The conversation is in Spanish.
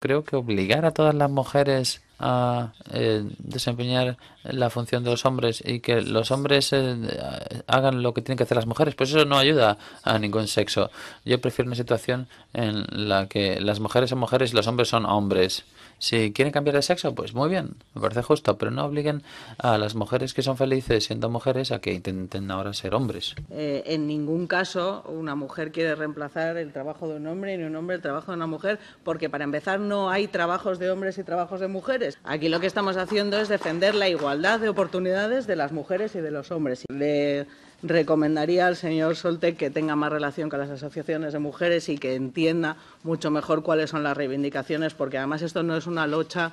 creo que obligar a todas las mujeres a eh, desempeñar la función de los hombres y que los hombres eh, hagan lo que tienen que hacer las mujeres, pues eso no ayuda a ningún sexo. Yo prefiero una situación en la que las mujeres son mujeres y los hombres son hombres. Si quieren cambiar de sexo, pues muy bien, me parece justo, pero no obliguen a las mujeres que son felices siendo mujeres a que intenten ahora ser hombres. Eh, en ningún caso una mujer quiere reemplazar el trabajo de un hombre ni un hombre el trabajo de una mujer, porque para empezar no hay trabajos de hombres y trabajos de mujeres. Aquí lo que estamos haciendo es defender la igualdad de oportunidades de las mujeres y de los hombres. Le recomendaría al señor Solte que tenga más relación con las asociaciones de mujeres y que entienda mucho mejor cuáles son las reivindicaciones, porque además esto no es una lucha.